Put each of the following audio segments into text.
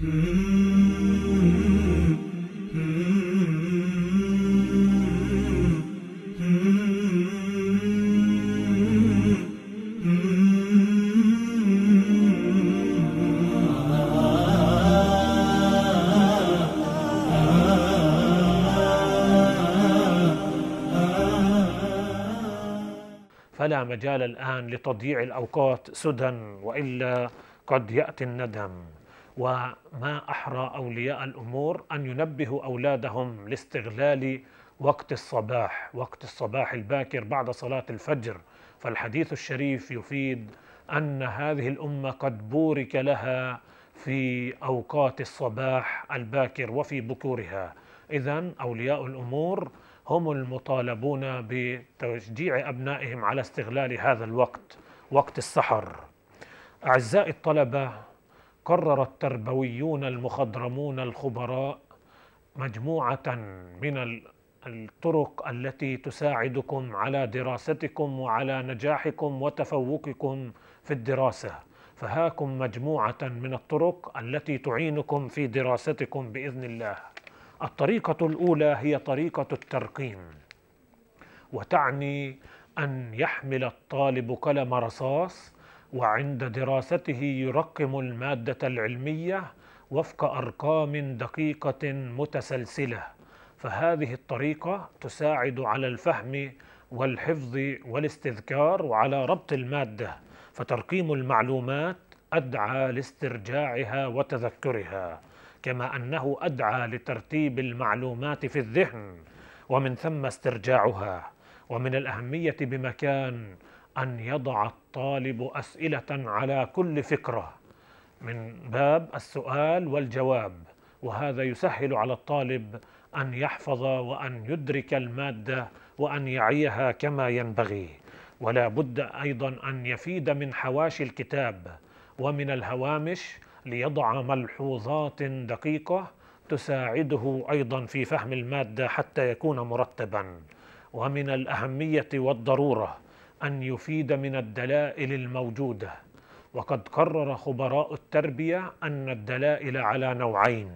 فلا مجال الآن لتضييع الأوقات سدى وإلا قد يأتي الندم وما أحرى أولياء الأمور أن ينبهوا أولادهم لاستغلال وقت الصباح وقت الصباح الباكر بعد صلاة الفجر فالحديث الشريف يفيد أن هذه الأمة قد بورك لها في أوقات الصباح الباكر وفي بكورها إذا أولياء الأمور هم المطالبون بتشجيع أبنائهم على استغلال هذا الوقت وقت السحر أعزائي الطلبة قرر التربويون المخضرمون الخبراء مجموعه من الطرق التي تساعدكم على دراستكم وعلى نجاحكم وتفوقكم في الدراسه فهاكم مجموعه من الطرق التي تعينكم في دراستكم باذن الله الطريقه الاولى هي طريقه الترقيم وتعني ان يحمل الطالب قلم رصاص وعند دراسته يرقم المادة العلمية وفق أرقام دقيقة متسلسلة فهذه الطريقة تساعد على الفهم والحفظ والاستذكار وعلى ربط المادة فترقيم المعلومات أدعى لاسترجاعها وتذكرها كما أنه أدعى لترتيب المعلومات في الذهن ومن ثم استرجاعها ومن الأهمية بمكان ان يضع الطالب اسئله على كل فكره من باب السؤال والجواب وهذا يسهل على الطالب ان يحفظ وان يدرك الماده وان يعيها كما ينبغي ولا بد ايضا ان يفيد من حواشي الكتاب ومن الهوامش ليضع ملحوظات دقيقه تساعده ايضا في فهم الماده حتى يكون مرتبا ومن الاهميه والضروره أن يفيد من الدلائل الموجودة وقد قرر خبراء التربية أن الدلائل على نوعين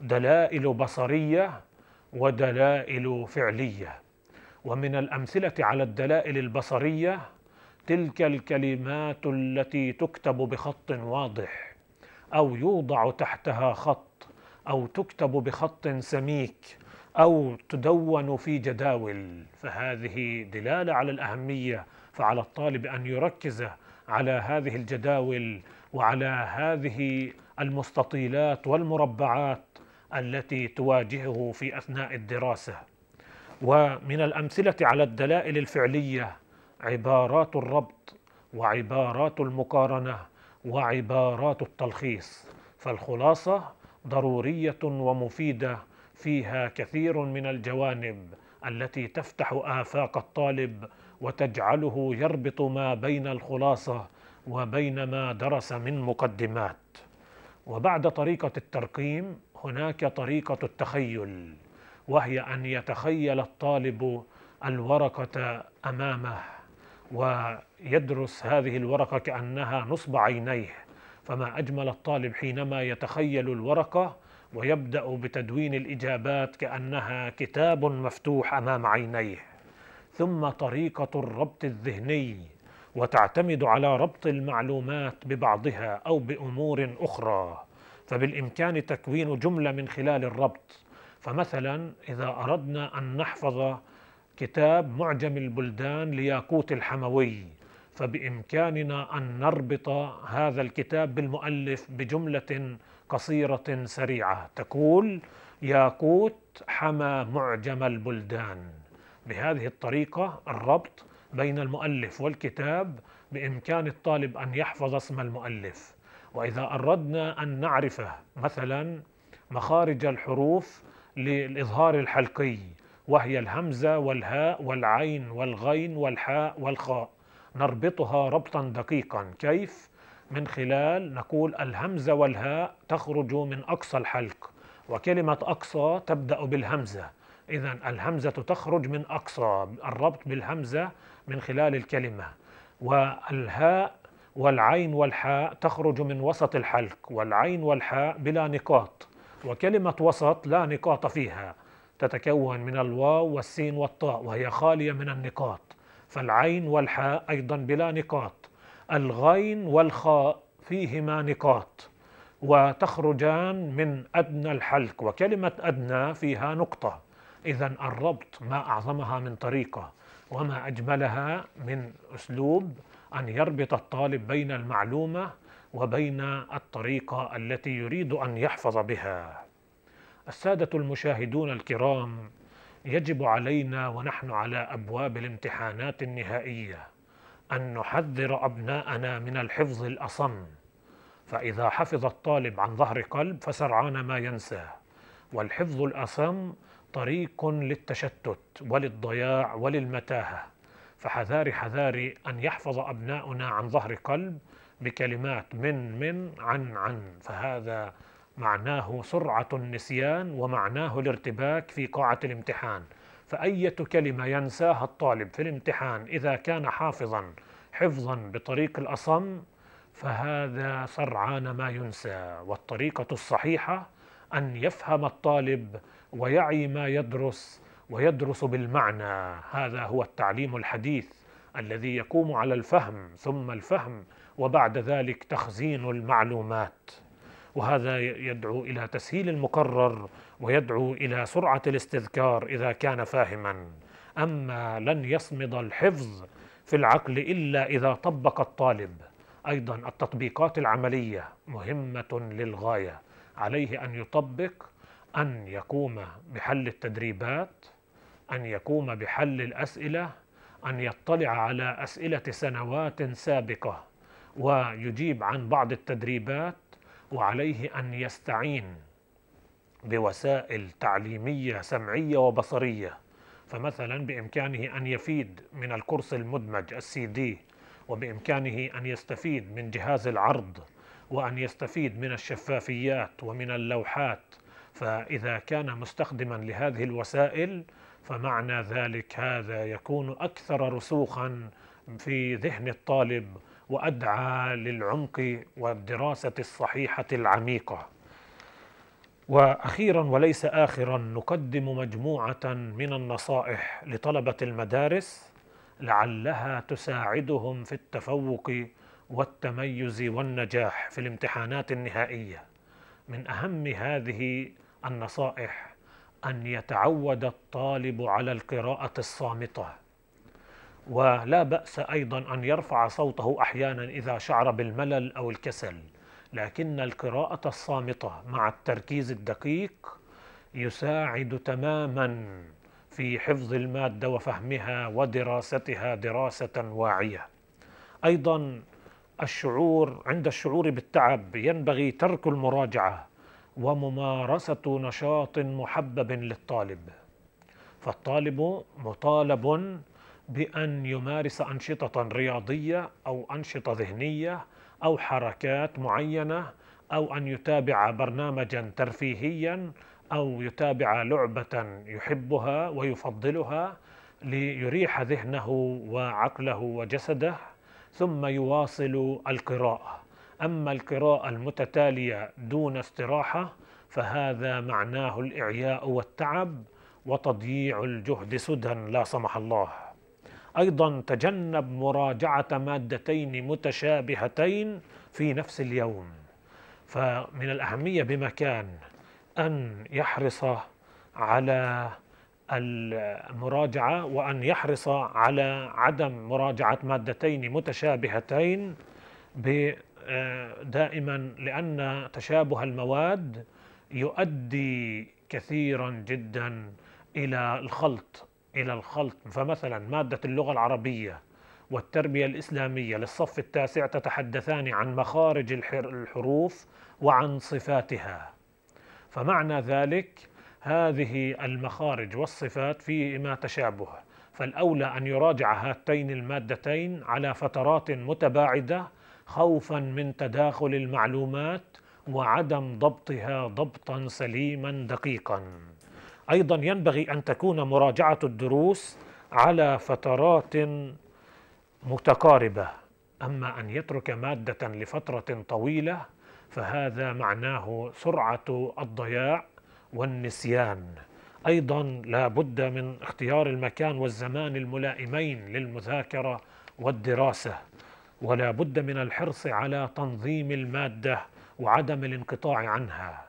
دلائل بصرية ودلائل فعلية ومن الأمثلة على الدلائل البصرية تلك الكلمات التي تكتب بخط واضح أو يوضع تحتها خط أو تكتب بخط سميك أو تدون في جداول فهذه دلالة على الأهمية فعلى الطالب أن يركز على هذه الجداول وعلى هذه المستطيلات والمربعات التي تواجهه في أثناء الدراسة ومن الأمثلة على الدلائل الفعلية عبارات الربط وعبارات المقارنة وعبارات التلخيص فالخلاصة ضرورية ومفيدة فيها كثير من الجوانب التي تفتح آفاق الطالب وتجعله يربط ما بين الخلاصة وبين ما درس من مقدمات وبعد طريقة الترقيم هناك طريقة التخيل وهي أن يتخيل الطالب الورقة أمامه ويدرس هذه الورقة كأنها نصب عينيه فما أجمل الطالب حينما يتخيل الورقة ويبدأ بتدوين الإجابات كأنها كتاب مفتوح أمام عينيه ثم طريقة الربط الذهني وتعتمد على ربط المعلومات ببعضها أو بأمور أخرى فبالإمكان تكوين جملة من خلال الربط فمثلا إذا أردنا أن نحفظ كتاب معجم البلدان لياقوت الحموي فبإمكاننا أن نربط هذا الكتاب بالمؤلف بجملة قصيرة سريعة تقول ياقوت حمى معجم البلدان بهذه الطريقة الربط بين المؤلف والكتاب بإمكان الطالب أن يحفظ اسم المؤلف وإذا أردنا أن نعرف مثلا مخارج الحروف للإظهار الحلقي وهي الهمزة والهاء والعين والغين والحاء والخاء نربطها ربطا دقيقا كيف؟ من خلال نقول الهمزة والهاء تخرج من أقصى الحلق وكلمة أقصى تبدأ بالهمزة إذا الهمزة تخرج من أقصى الربط بالهمزة من خلال الكلمة والهاء والعين والحاء تخرج من وسط الحلق والعين والحاء بلا نقاط وكلمة وسط لا نقاط فيها تتكون من الواو والسين والطاء وهي خالية من النقاط فالعين والحاء أيضا بلا نقاط الغين والخاء فيهما نقاط وتخرجان من أدنى الحلق وكلمة أدنى فيها نقطة إذا الربط ما أعظمها من طريقة وما أجملها من أسلوب أن يربط الطالب بين المعلومة وبين الطريقة التي يريد أن يحفظ بها السادة المشاهدون الكرام يجب علينا ونحن على أبواب الامتحانات النهائية أن نحذر أبناءنا من الحفظ الأصم فإذا حفظ الطالب عن ظهر قلب فسرعان ما ينساه والحفظ الأصم طريق للتشتت وللضياع وللمتاهة فحذاري حذاري أن يحفظ أبناؤنا عن ظهر قلب بكلمات من من عن عن فهذا معناه سرعة النسيان ومعناه الارتباك في قاعة الامتحان فأية كلمة ينساها الطالب في الامتحان إذا كان حافظا حفظا بطريق الأصم فهذا سرعان ما ينسى والطريقة الصحيحة أن يفهم الطالب ويعي ما يدرس ويدرس بالمعنى هذا هو التعليم الحديث الذي يقوم على الفهم ثم الفهم وبعد ذلك تخزين المعلومات وهذا يدعو الى تسهيل المقرر ويدعو الى سرعه الاستذكار اذا كان فاهما اما لن يصمد الحفظ في العقل الا اذا طبق الطالب ايضا التطبيقات العمليه مهمه للغايه عليه ان يطبق ان يقوم بحل التدريبات ان يقوم بحل الاسئله ان يطلع على اسئله سنوات سابقه ويجيب عن بعض التدريبات وعليه أن يستعين بوسائل تعليمية سمعية وبصرية فمثلا بإمكانه أن يفيد من الكورس المدمج السي دي وبإمكانه أن يستفيد من جهاز العرض وأن يستفيد من الشفافيات ومن اللوحات فإذا كان مستخدما لهذه الوسائل فمعنى ذلك هذا يكون أكثر رسوخا في ذهن الطالب وادعى للعمق والدراسه الصحيحه العميقه واخيرا وليس اخرا نقدم مجموعه من النصائح لطلبه المدارس لعلها تساعدهم في التفوق والتميز والنجاح في الامتحانات النهائيه من اهم هذه النصائح ان يتعود الطالب على القراءه الصامته ولا بأس أيضا أن يرفع صوته أحيانا إذا شعر بالملل أو الكسل لكن القراءة الصامتة مع التركيز الدقيق يساعد تماما في حفظ المادة وفهمها ودراستها دراسة واعية أيضا الشعور عند الشعور بالتعب ينبغي ترك المراجعة وممارسة نشاط محبب للطالب فالطالب مطالب بأن يمارس أنشطة رياضية أو أنشطة ذهنية أو حركات معينة أو أن يتابع برنامجا ترفيهيا أو يتابع لعبة يحبها ويفضلها ليريح ذهنه وعقله وجسده ثم يواصل القراءة أما القراءة المتتالية دون استراحة فهذا معناه الإعياء والتعب وتضييع الجهد سدى لا سمح الله أيضا تجنب مراجعة مادتين متشابهتين في نفس اليوم فمن الأهمية بمكان أن يحرص على المراجعة وأن يحرص على عدم مراجعة مادتين متشابهتين آه، دائما لأن تشابه المواد يؤدي كثيرا جدا إلى الخلط إلى الخلط فمثلا مادة اللغة العربية والتربية الإسلامية للصف التاسع تتحدثان عن مخارج الحروف وعن صفاتها فمعنى ذلك هذه المخارج والصفات فيما تشابه فالأولى أن يراجع هاتين المادتين على فترات متباعدة خوفا من تداخل المعلومات وعدم ضبطها ضبطا سليما دقيقا أيضا ينبغي أن تكون مراجعة الدروس على فترات متقاربة أما أن يترك مادة لفترة طويلة فهذا معناه سرعة الضياع والنسيان أيضا لا بد من اختيار المكان والزمان الملائمين للمذاكرة والدراسة ولا بد من الحرص على تنظيم المادة وعدم الانقطاع عنها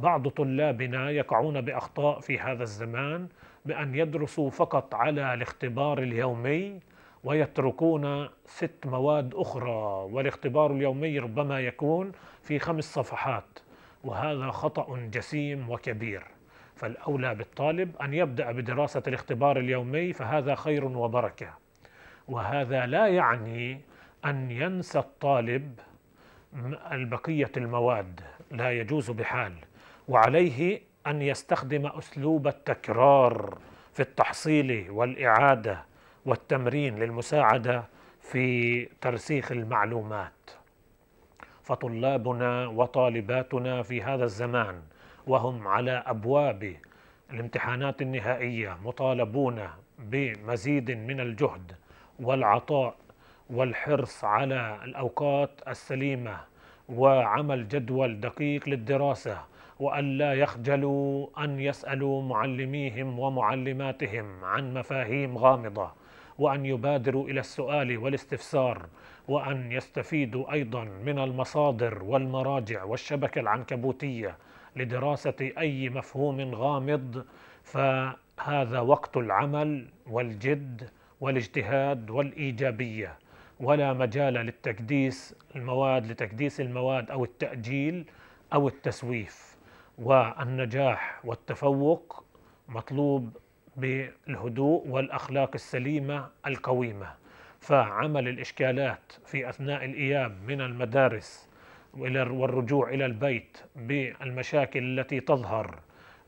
بعض طلابنا يقعون باخطاء في هذا الزمان بان يدرسوا فقط على الاختبار اليومي ويتركون ست مواد اخرى والاختبار اليومي ربما يكون في خمس صفحات وهذا خطا جسيم وكبير فالاولى بالطالب ان يبدا بدراسه الاختبار اليومي فهذا خير وبركه وهذا لا يعني ان ينسى الطالب البقيه المواد لا يجوز بحال وعليه أن يستخدم أسلوب التكرار في التحصيل والإعادة والتمرين للمساعدة في ترسيخ المعلومات فطلابنا وطالباتنا في هذا الزمان وهم على أبواب الامتحانات النهائية مطالبون بمزيد من الجهد والعطاء والحرص على الأوقات السليمة وعمل جدول دقيق للدراسة وأن لا يخجلوا أن يسألوا معلميهم ومعلماتهم عن مفاهيم غامضة وأن يبادروا إلى السؤال والاستفسار وأن يستفيدوا أيضا من المصادر والمراجع والشبكة العنكبوتية لدراسة أي مفهوم غامض فهذا وقت العمل والجد والاجتهاد والإيجابية ولا مجال للتكديس المواد لتكديس المواد أو التأجيل أو التسويف والنجاح والتفوق مطلوب بالهدوء والاخلاق السليمه القويمه فعمل الاشكالات في اثناء الاياب من المدارس والرجوع الى البيت بالمشاكل التي تظهر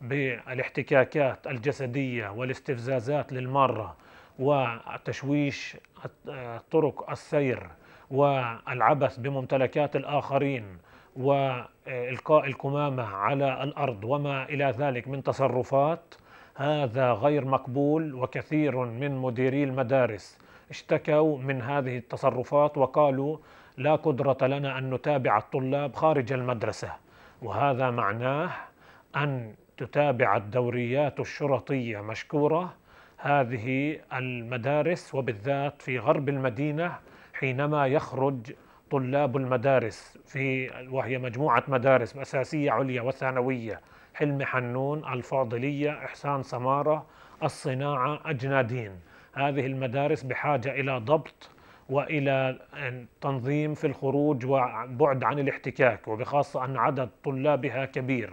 بالاحتكاكات الجسديه والاستفزازات للماره وتشويش آه، طرق السير والعبث بممتلكات الاخرين والقاء الكمامه على الارض وما الى ذلك من تصرفات هذا غير مقبول وكثير من مديري المدارس اشتكوا من هذه التصرفات وقالوا لا قدره لنا ان نتابع الطلاب خارج المدرسه وهذا معناه ان تتابع الدوريات الشرطيه مشكوره هذه المدارس وبالذات في غرب المدينه حينما يخرج طلاب المدارس في وهي مجموعة مدارس أساسية عليا وثانوية حلمي حنون الفاضلية إحسان سمارة الصناعة أجنادين هذه المدارس بحاجة إلى ضبط والى تنظيم في الخروج وبعد عن الاحتكاك وبخاصه ان عدد طلابها كبير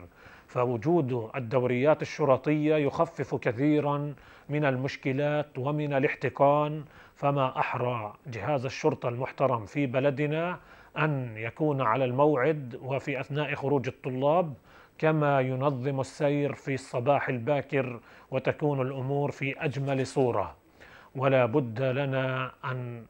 فوجود الدوريات الشرطيه يخفف كثيرا من المشكلات ومن الاحتقان فما احرى جهاز الشرطه المحترم في بلدنا ان يكون على الموعد وفي اثناء خروج الطلاب كما ينظم السير في الصباح الباكر وتكون الامور في اجمل صوره ولا بد لنا ان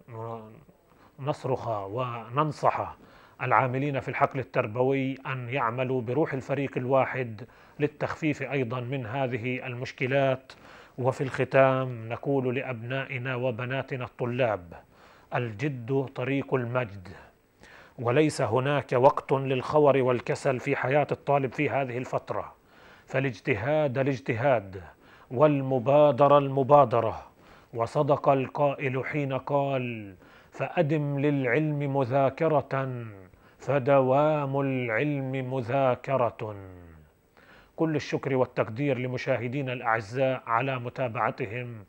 نصرخ وننصح العاملين في الحقل التربوي أن يعملوا بروح الفريق الواحد للتخفيف أيضا من هذه المشكلات وفي الختام نقول لأبنائنا وبناتنا الطلاب الجد طريق المجد وليس هناك وقت للخور والكسل في حياة الطالب في هذه الفترة فالاجتهاد الاجتهاد والمبادرة المبادرة وصدق القائل حين قال فأدم للعلم مذاكرة فدوام العلم مذاكرة كل الشكر والتقدير لمشاهدينا الأعزاء على متابعتهم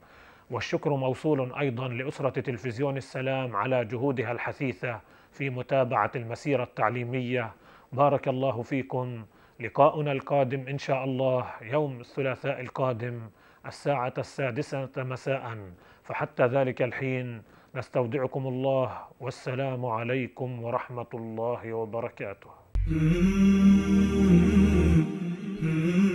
والشكر موصول أيضا لأسرة تلفزيون السلام على جهودها الحثيثة في متابعة المسيرة التعليمية بارك الله فيكم لقاؤنا القادم إن شاء الله يوم الثلاثاء القادم الساعة السادسة مساء فحتى ذلك الحين نستودعكم الله والسلام عليكم ورحمة الله وبركاته